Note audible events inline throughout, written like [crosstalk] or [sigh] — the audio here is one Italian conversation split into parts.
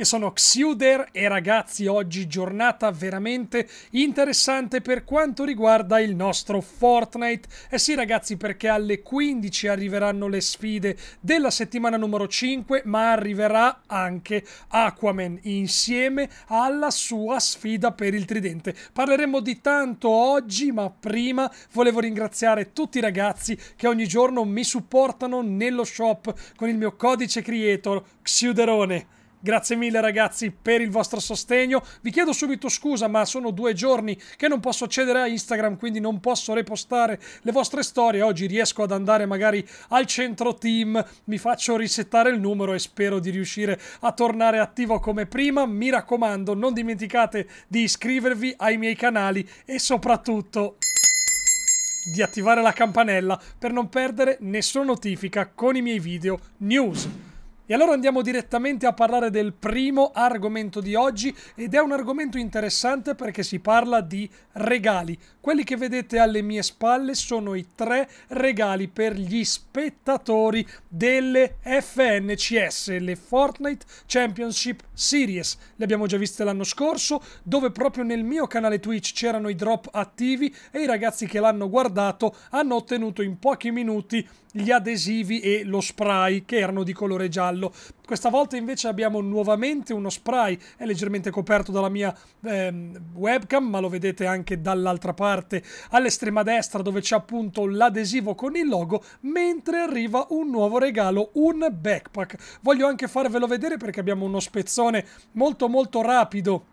Io sono Xiuder e ragazzi oggi giornata veramente interessante per quanto riguarda il nostro Fortnite. Eh sì ragazzi perché alle 15 arriveranno le sfide della settimana numero 5 ma arriverà anche Aquaman insieme alla sua sfida per il tridente. Parleremo di tanto oggi ma prima volevo ringraziare tutti i ragazzi che ogni giorno mi supportano nello shop con il mio codice creator Xiuderone. Grazie mille ragazzi per il vostro sostegno. Vi chiedo subito scusa, ma sono due giorni che non posso accedere a Instagram, quindi non posso repostare le vostre storie. Oggi riesco ad andare magari al centro team, mi faccio risettare il numero e spero di riuscire a tornare attivo come prima. Mi raccomando, non dimenticate di iscrivervi ai miei canali e soprattutto di attivare la campanella per non perdere nessuna notifica con i miei video news. E allora andiamo direttamente a parlare del primo argomento di oggi ed è un argomento interessante perché si parla di regali. Quelli che vedete alle mie spalle sono i tre regali per gli spettatori delle FNCS, le Fortnite Championship Series. Le abbiamo già viste l'anno scorso dove proprio nel mio canale Twitch c'erano i drop attivi e i ragazzi che l'hanno guardato hanno ottenuto in pochi minuti gli adesivi e lo spray che erano di colore giallo livello. Questa volta invece abbiamo nuovamente uno spray, è leggermente coperto dalla mia ehm, webcam, ma lo vedete anche dall'altra parte all'estrema destra dove c'è appunto l'adesivo con il logo, mentre arriva un nuovo regalo, un backpack. Voglio anche farvelo vedere perché abbiamo uno spezzone molto molto rapido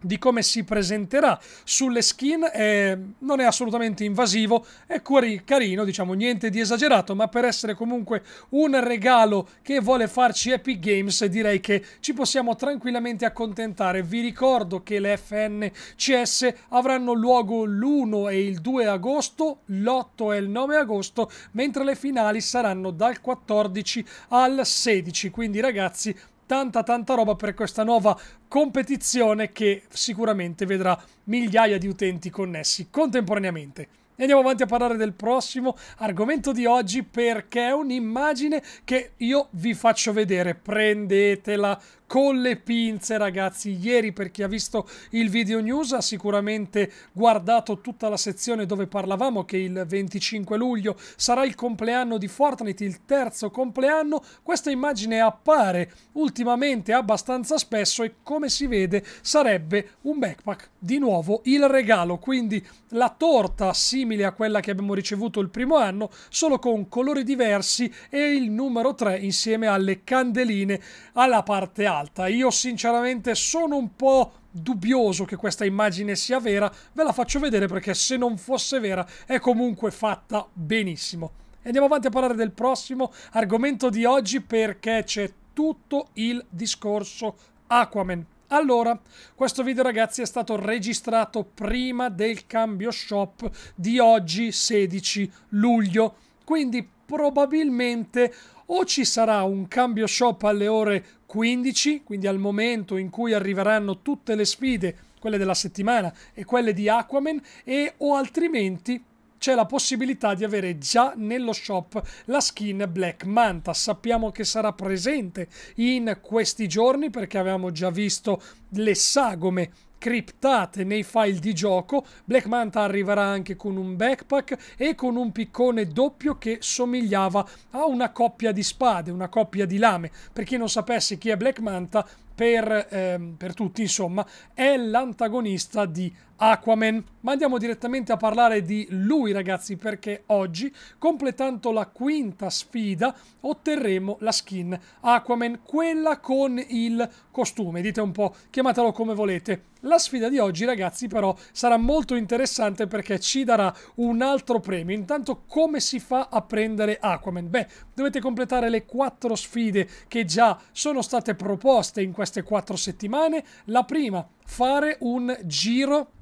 di come si presenterà sulle skin eh, non è assolutamente invasivo è carino diciamo niente di esagerato ma per essere comunque un regalo che vuole farci Epic Games direi che ci possiamo tranquillamente accontentare vi ricordo che le FNCS avranno luogo l'1 e il 2 agosto l'8 e il 9 agosto mentre le finali saranno dal 14 al 16 quindi ragazzi tanta tanta roba per questa nuova competizione che sicuramente vedrà migliaia di utenti connessi contemporaneamente. E andiamo avanti a parlare del prossimo argomento di oggi perché è un'immagine che io vi faccio vedere. Prendetela con le pinze ragazzi ieri per chi ha visto il video news ha sicuramente guardato tutta la sezione dove parlavamo che il 25 luglio sarà il compleanno di Fortnite il terzo compleanno questa immagine appare ultimamente abbastanza spesso e come si vede sarebbe un backpack di nuovo il regalo quindi la torta si simile a quella che abbiamo ricevuto il primo anno, solo con colori diversi e il numero 3 insieme alle candeline alla parte alta. Io sinceramente sono un po' dubbioso che questa immagine sia vera, ve la faccio vedere perché se non fosse vera è comunque fatta benissimo. Andiamo avanti a parlare del prossimo argomento di oggi perché c'è tutto il discorso Aquaman. Allora, questo video ragazzi è stato registrato prima del cambio shop di oggi 16 luglio, quindi probabilmente o ci sarà un cambio shop alle ore 15, quindi al momento in cui arriveranno tutte le sfide, quelle della settimana e quelle di Aquaman, e o altrimenti c'è la possibilità di avere già nello shop la skin Black Manta. Sappiamo che sarà presente in questi giorni perché avevamo già visto le sagome criptate nei file di gioco. Black Manta arriverà anche con un backpack e con un piccone doppio che somigliava a una coppia di spade, una coppia di lame. Per chi non sapesse chi è Black Manta, per, ehm, per tutti, insomma, è l'antagonista di Aquaman. Ma andiamo direttamente a parlare di lui, ragazzi, perché oggi, completando la quinta sfida, otterremo la skin Aquaman, quella con il costume. Dite un po', chiamatelo come volete. La sfida di oggi, ragazzi, però sarà molto interessante perché ci darà un altro premio. Intanto, come si fa a prendere Aquaman? Beh, dovete completare le quattro sfide che già sono state proposte in questa queste quattro settimane. La prima, fare un giro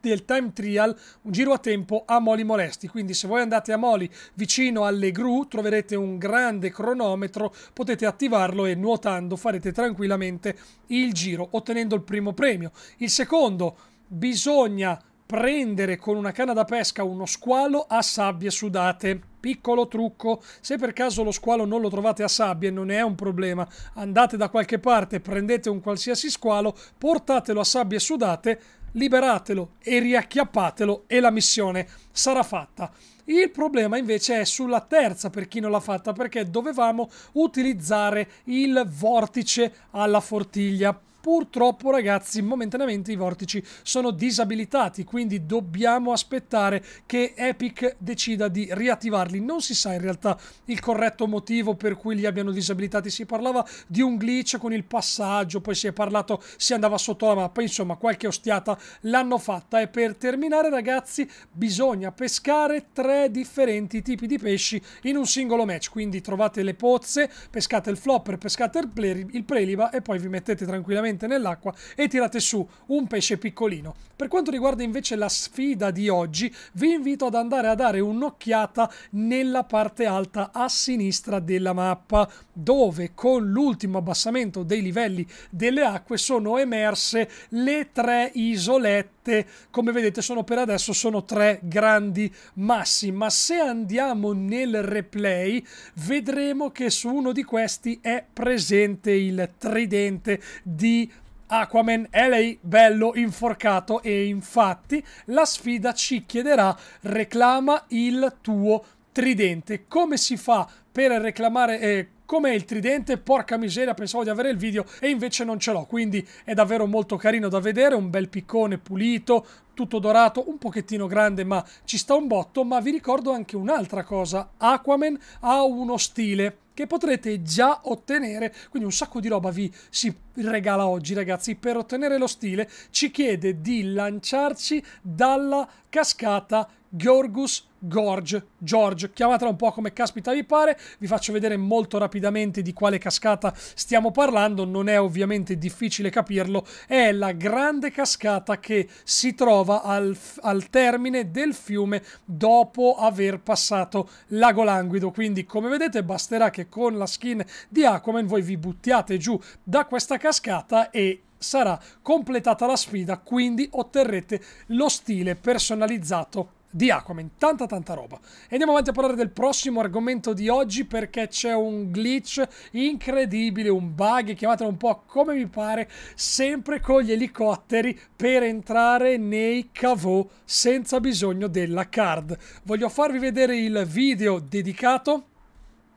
del time trial, un giro a tempo a Moli Molesti. Quindi se voi andate a Moli vicino alle gru troverete un grande cronometro, potete attivarlo e nuotando farete tranquillamente il giro ottenendo il primo premio. Il secondo, bisogna prendere con una canna da pesca uno squalo a sabbie sudate Piccolo trucco, se per caso lo squalo non lo trovate a sabbia non è un problema, andate da qualche parte, prendete un qualsiasi squalo, portatelo a sabbie sudate, liberatelo e riacchiappatelo e la missione sarà fatta. Il problema invece è sulla terza per chi non l'ha fatta perché dovevamo utilizzare il vortice alla fortiglia Purtroppo ragazzi momentaneamente i vortici sono disabilitati, quindi dobbiamo aspettare che Epic decida di riattivarli. Non si sa in realtà il corretto motivo per cui li abbiano disabilitati, si parlava di un glitch con il passaggio, poi si è parlato si andava sotto la mappa, insomma qualche ostiata l'hanno fatta e per terminare ragazzi bisogna pescare tre differenti tipi di pesci in un singolo match, quindi trovate le pozze, pescate il flopper, pescate il, pre- il preliba e poi vi mettete tranquillamente velocemente nell'acqua e tirate su un pesce piccolino. Per quanto riguarda invece la sfida di oggi, vi invito ad andare a dare un'occhiata nella parte alta a sinistra della mappa, dove con l'ultimo abbassamento dei livelli delle acque sono emerse le tre isolette fatte, come vedete, sono per adesso sono tre grandi massi, ma se andiamo nel replay vedremo che su uno di questi è presente il tridente di Aquaman è lei bello inforcato e infatti la sfida ci chiederà reclama il tuo tridente. Come si fa per reclamare eh, Com'è il tridente? Porca miseria, pensavo di avere il video e invece non ce l'ho, quindi è davvero molto carino da vedere, un bel piccone pulito, tutto dorato, un pochettino grande ma ci sta un botto, ma vi ricordo anche un'altra cosa, Aquaman ha uno stile che potrete già ottenere, quindi un sacco di roba vi si regala oggi ragazzi, per ottenere lo stile ci chiede di lanciarci dalla cascata Giorgus Gorge, George, chiamatela un po' come caspita vi pare, vi faccio vedere molto rapidamente di quale cascata stiamo parlando, non è ovviamente difficile capirlo, è la grande cascata che si trova al, al termine del fiume dopo aver passato Lago Languido, quindi come vedete basterà che con la skin di Aquaman voi vi buttiate giù da questa cascata e sarà completata la sfida, quindi otterrete lo stile personalizzato di Aquaman, tanta tanta roba. andiamo avanti a parlare del prossimo argomento di oggi perché c'è un glitch incredibile, un bug, chiamatelo un po' come vi pare, sempre con gli elicotteri per entrare nei cavò senza bisogno della card. Voglio farvi vedere il video dedicato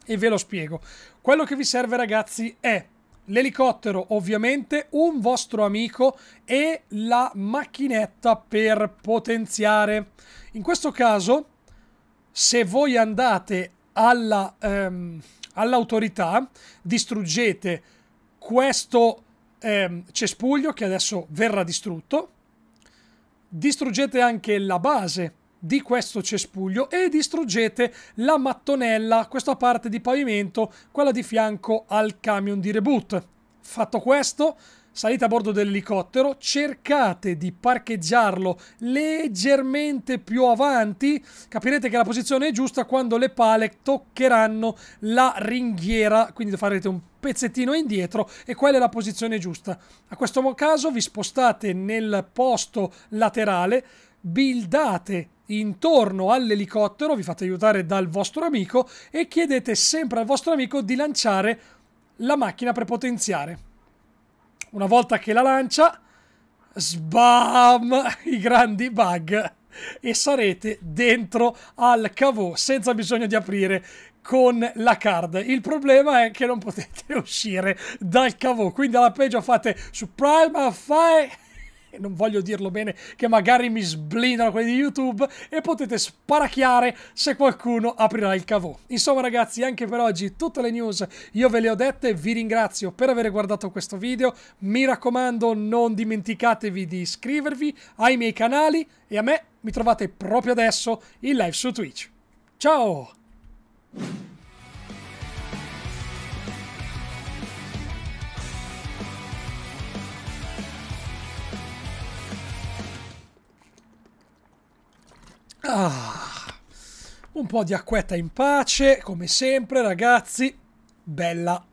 e ve lo spiego. Quello che vi serve ragazzi è l'elicottero ovviamente, un vostro amico e la macchinetta per potenziare. In questo caso, se voi andate alla, ehm, all'autorità, distruggete questo ehm, cespuglio che adesso verrà distrutto, distruggete anche la base di questo cespuglio e distruggete la mattonella, questa parte di pavimento, quella di fianco al camion di reboot. Fatto questo, salite a bordo dell'elicottero, cercate di parcheggiarlo leggermente più avanti, capirete che la posizione è giusta quando le pale toccheranno la ringhiera, quindi farete un pezzettino indietro e quella è la posizione giusta. A questo caso vi spostate nel posto laterale, buildate intorno all'elicottero, vi fate aiutare dal vostro amico e chiedete sempre al vostro amico di lanciare la macchina per potenziare. Una volta che la lancia, sbam, i grandi bug e sarete dentro al cavo senza bisogno di aprire con la card. Il problema è che non potete [laughs] uscire dal cavo, quindi alla peggio fate su Prime Fire che non voglio dirlo bene, che magari mi sblindano quelli di YouTube e potete sparacchiare se qualcuno aprirà il cavò. Insomma ragazzi, anche per oggi tutte le news io ve le ho dette, vi ringrazio per aver guardato questo video, mi raccomando non dimenticatevi di iscrivervi ai miei canali e a me mi trovate proprio adesso in live su Twitch. Ciao! Ah, un po' di acquetta in pace, come sempre ragazzi. Bella.